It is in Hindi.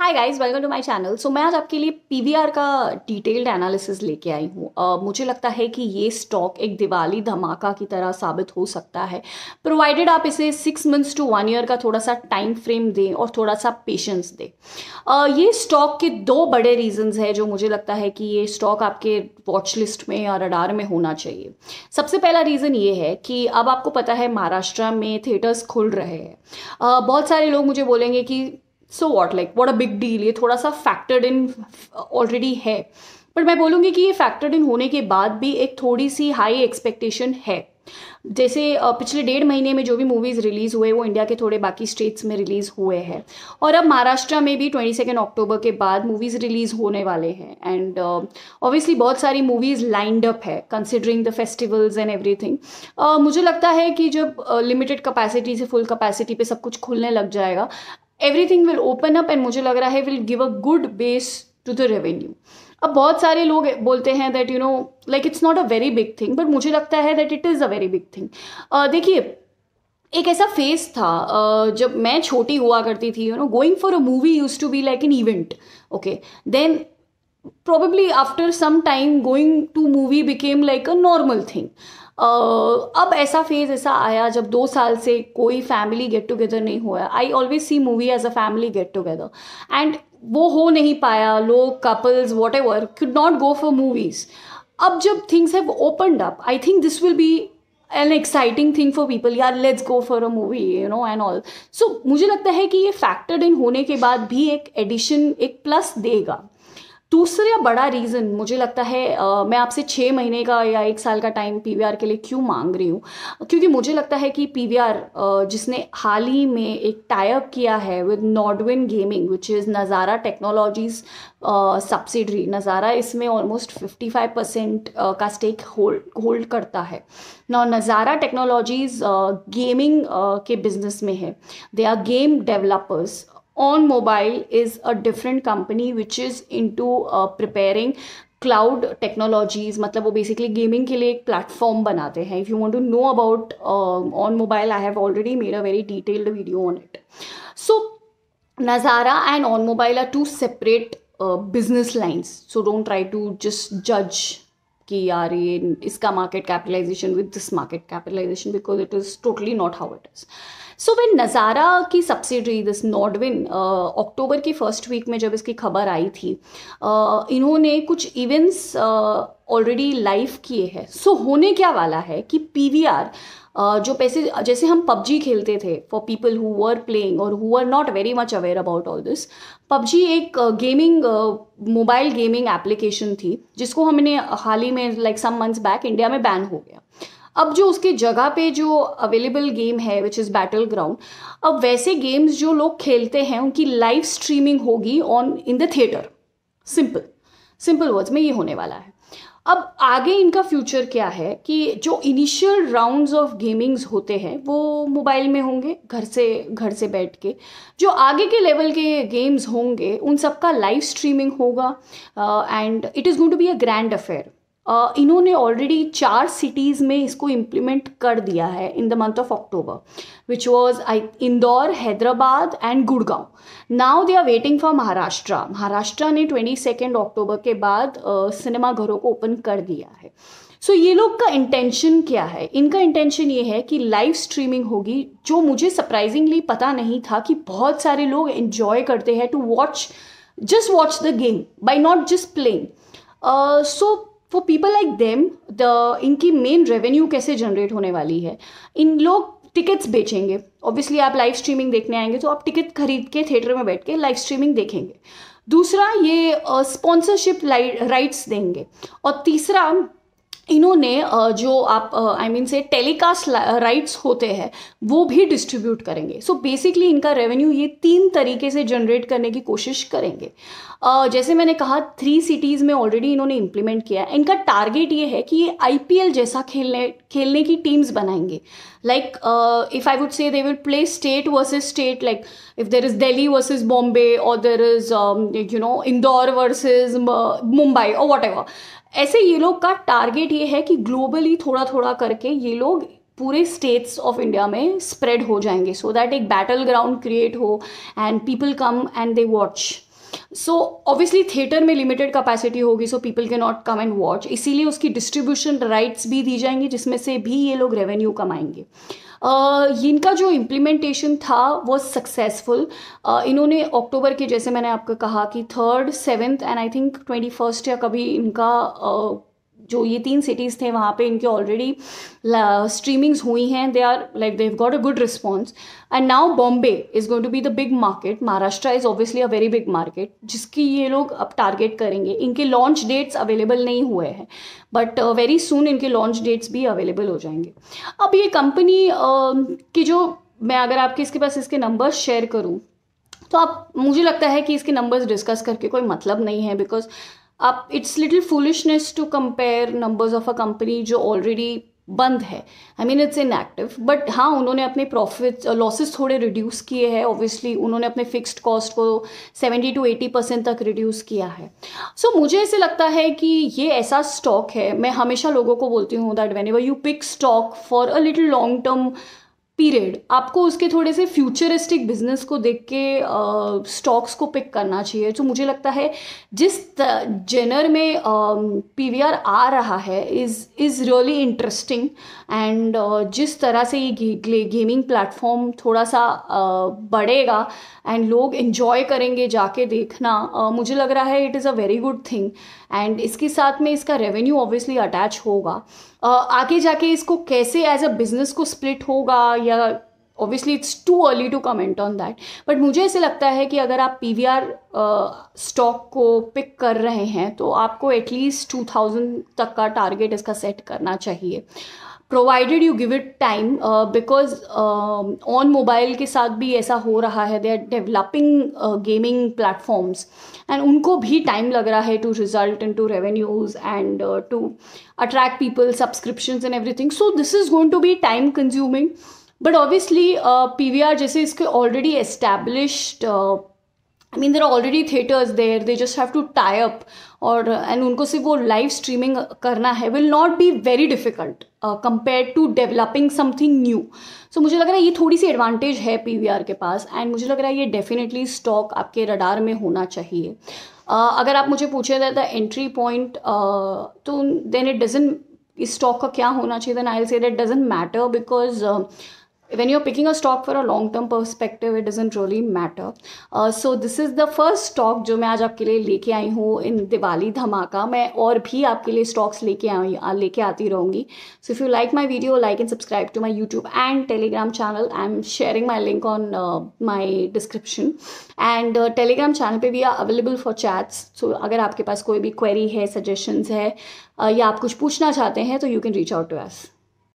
hi guys welcome to my channel so मैं आज आपके लिए पीवीआर का डिटेल्ड एनालिसिस लेके आई हूँ uh, मुझे लगता है कि ये स्टॉक एक दिवाली धमाका की तरह साबित हो सकता है प्रोवाइडेड आप इसे six months to one year का थोड़ा सा टाइम फ्रेम दें और थोड़ा सा पेशेंस दें uh, ये स्टॉक के दो बड़े रीजंस हैं जो मुझे लगता है कि ये स्टॉक आपके वॉच लिस्ट में या रडार में होना चाहिए सबसे पहला रीज़न ये है कि अब आपको पता है महाराष्ट्र में थिएटर्स खुल रहे हैं uh, बहुत सारे लोग मुझे बोलेंगे कि so what like what a big deal ये थोड़ा सा फैक्टर्ड इन ऑलरेडी है पर मैं बोलूँगी कि ये फैक्टर्ड इन होने के बाद भी एक थोड़ी सी हाई एक्सपेक्टेशन है जैसे uh, पिछले डेढ़ महीने में जो भी मूवीज़ रिलीज़ हुए वो इंडिया के थोड़े बाकी स्टेट्स में रिलीज़ हुए हैं और अब महाराष्ट्र में भी ट्वेंटी सेकेंड अक्टूबर के बाद मूवीज़ रिलीज़ होने वाले हैं एंड ऑब्वियसली uh, बहुत सारी मूवीज़ लाइंड अप है considering the festivals and everything मुझे लगता है कि जब लिमिटेड uh, कैपेसिटी से फुल कैपेसिटी पे सब कुछ खुलने लग जाएगा everything will open up and मुझे लग रहा है will give a good base to the revenue अब बहुत सारे लोग बोलते हैं that you know like it's not a very big thing but मुझे लगता है that it is a very big thing देखिए एक ऐसा फेज था जब मैं छोटी हुआ करती थी you know going for a movie use to be like an event okay then probably after some time going to movie became like a normal thing अब ऐसा फेज़ ऐसा आया जब दो साल से कोई फैमिली गेट टुगेदर नहीं हुआ I always see movie as a family get together and वो हो नहीं पाया लोग couples whatever could not go for movies अब जब things have opened up I think this will be an exciting thing for people यार let's go for a movie you know and all so मुझे लगता है कि ये फैक्टर्ड इन होने के बाद भी एक एडिशन एक प्लस देगा दूसरा बड़ा रीज़न मुझे लगता है आ, मैं आपसे छः महीने का या एक साल का टाइम पीवीआर के लिए क्यों मांग रही हूँ क्योंकि मुझे लगता है कि पीवीआर जिसने हाल ही में एक टाइप किया है with Nodwin gaming which is Nazara technologies subsidiary Nazara इसमें ऑलमोस्ट 55 परसेंट का स्टेक होल्ड होल्ड करता है नॉ नज़ारा टेक्नोलॉजीज़ गेमिंग के बिजनेस में है they are game developers OnMobile is a different company which is in to preparing cloud technologies मतलब वो बेसिकली गेमिंग के लिए एक प्लेटफॉर्म बनाते हैं if you want to know about OnMobile I have already made a very detailed video on it so Nazara and OnMobile are two separate business lines so don't try to just जज कि यार ये इसका market capitalization with this market capitalization because it is totally not how it is so when Nazara की सब्सिडरी दिस नॉडविन अक्टूबर की फर्स्ट वीक में जब इसकी खबर आई थी uh, इन्होंने कुछ इवेंट्स ऑलरेडी लाइव किए हैं सो होने क्या वाला है कि पी Uh, जो पैसे जैसे हम पबजी खेलते थे for people who are playing और who are not very much aware about all this PUBG एक गेमिंग मोबाइल गेमिंग एप्लीकेशन थी जिसको हमने हाल ही में like some months back India में बैन हो गया अब जो उसके जगह पे जो अवेलेबल गेम है विच इज़ बैटल ग्राउंड अब वैसे गेम्स जो लोग खेलते हैं उनकी लाइव स्ट्रीमिंग होगी on in the theatre simple simple words में ये होने वाला है अब आगे इनका फ्यूचर क्या है कि जो इनिशियल राउंड्स ऑफ गेमिंग्स होते हैं वो मोबाइल में होंगे घर से घर से बैठ के जो आगे के लेवल के गेम्स होंगे उन सबका लाइव स्ट्रीमिंग होगा and it is going to be a grand affair इन्होंने ऑलरेडी चार सिटीज़ में इसको इम्प्लीमेंट कर दिया है in the month of October which was I Indore Hyderabad and Gurgaon now they are waiting for Maharashtra Maharashtra ने ट्वेंटी सेकेंड अक्टूबर के बाद सिनेमा घरों को ओपन कर दिया है सो so, ये लोग का इंटेंशन क्या है इनका इंटेंशन ये है कि लाइव स्ट्रीमिंग होगी जो मुझे सरप्राइजिंगली पता नहीं था कि बहुत सारे लोग इन्जॉय करते हैं to watch just watch the game by not just playing so for people like them the इनकी मेन रेवेन्यू कैसे जनरेट होने वाली है इन लोग टिकट्स बेचेंगे ऑब्वियसली आप लाइव स्ट्रीमिंग देखने आएंगे तो आप टिकट खरीद के थिएटर में बैठ के लाइव स्ट्रीमिंग देखेंगे दूसरा ये स्पॉन्सरशिप राइट्स देंगे और तीसरा इन्होंने जो आप आई मीन से टेलीकास्ट राइट्स होते हैं वो भी डिस्ट्रीब्यूट करेंगे सो so बेसिकली इनका रेवेन्यू ये तीन तरीके से जनरेट करने की कोशिश करेंगे uh, जैसे मैंने कहा थ्री सिटीज़ में ऑलरेडी इन्होंने इम्प्लीमेंट किया है इनका टारगेट ये है कि ये आई जैसा खेलने खेलने की टीम्स बनाएंगे like if I would say they will play state versus state like if there is Delhi versus Bombay और there is you know Indore versus Mumbai और वॉट एवर ऐसे ये लोग का टारगेट ये है कि ग्लोबली थोड़ा थोड़ा करके ये लोग पूरे स्टेट्स ऑफ इंडिया में स्प्रेड हो जाएंगे सो so दैट एक बैटल ग्राउंड क्रिएट हो and people come and they watch so obviously theatre में लिमिटेड कैपेसिटी होगी so people can not come and watch इसीलिए उसकी डिस्ट्रीब्यूशन राइट्स भी दी जाएंगी जिसमें से भी ये लोग रेवेन्यू कमाएंगे इनका जो इम्प्लीमेंटेशन था वो सक्सेसफुल इन्होंने अक्टूबर के जैसे मैंने आपको कहा कि third seventh and I think twenty first या कभी इनका जो ये तीन सिटीज़ थे वहाँ पे इनके ऑलरेडी स्ट्रीमिंग्स हुई हैं they are like they have got a good response and now Bombay is going to be the big market Maharashtra is obviously a very big market जिसकी ये लोग अब टारगेट करेंगे इनके लॉन्च डेट्स अवेलेबल नहीं हुए हैं बट वेरी सून इनके लॉन्च डेट्स भी अवेलेबल हो जाएंगे अब ये कंपनी uh, um, की जो मैं अगर आपके इसके पास इसके नंबर्स शेयर करूँ तो आप मुझे लगता है कि इसके नंबर्स डिस्कस करके कोई मतलब नहीं है बिकॉज आप it's little foolishness to compare numbers of a company जो ऑलरेडी बंद है I mean it's in active but हाँ उन्होंने अपने प्रॉफिट लॉसेस uh, थोड़े रिड्यूस किए हैं ऑब्वियसली उन्होंने अपने फिक्स्ड कॉस्ट को 70 टू 80 परसेंट तक रिड्यूस किया है सो so, मुझे ऐसे लगता है कि ये ऐसा स्टॉक है मैं हमेशा लोगों को बोलती हूँ that whenever you pick stock for a little long term period आपको उसके थोड़े से फ्यूचरिस्टिक बिजनेस को देख के स्टॉक्स को पिक करना चाहिए तो मुझे लगता है जिस जेनर में वी आर आ रहा है is is really interesting and जिस तरह से ये गेमिंग प्लेटफॉर्म थोड़ा सा बढ़ेगा एंड लोग इन्जॉय करेंगे जाके देखना मुझे लग रहा है it is a very good thing and इसके साथ में इसका रेवेन्यू ऑब्वियसली अटैच होगा आगे जाके इसको कैसे एज अ बिजनेस को स्प्लिट होगा या obviously it's too early to comment on that but मुझे ऐसे लगता है कि अगर आप पी वी आर स्टॉक को पिक कर रहे हैं तो आपको एटलीस्ट टू थाउजेंड तक का टारगेट इसका सेट करना चाहिए provided you give it time because OnMobile के साथ भी ऐसा हो रहा है they are developing gaming platforms and उनको भी टाइम लग रहा है to result in to revenues and to attract people subscription and everything so this is going to be time consuming but obviously P V R जैसे इसके already established I mean there already theatres there they just have to tie up और एंड उनको सिर्फ वो लाइव स्ट्रीमिंग करना है will not be very difficult compare to developing something new so मुझे लग रहा है ये थोड़ी सी एडवांटेज है पी वी आर के पास एंड मुझे लग रहा है ये डेफिनेटली स्टॉक आपके रडार में होना चाहिए uh, अगर आप मुझे पूछे द एंट्री पॉइंट uh, तो देन इट डजेंट इस स्टॉक का क्या होना चाहिए then I will say that doesn't matter because when you're picking a stock for a long term perspective it doesn't really matter uh, so this is the first stock जो मैं आज आपके लिए लेके आई हूँ इन दिवाली धमाका मैं और भी आपके लिए स्टॉक्स लेके आई लेके आती रहूँगी so if you like my video like and subscribe to my YouTube and Telegram channel I am sharing my link on my description and Telegram channel पे भी are available for chats so अगर आपके पास कोई भी क्वेरी है सजेशंस है uh, या आप कुछ पूछना चाहते हैं तो you can reach out to us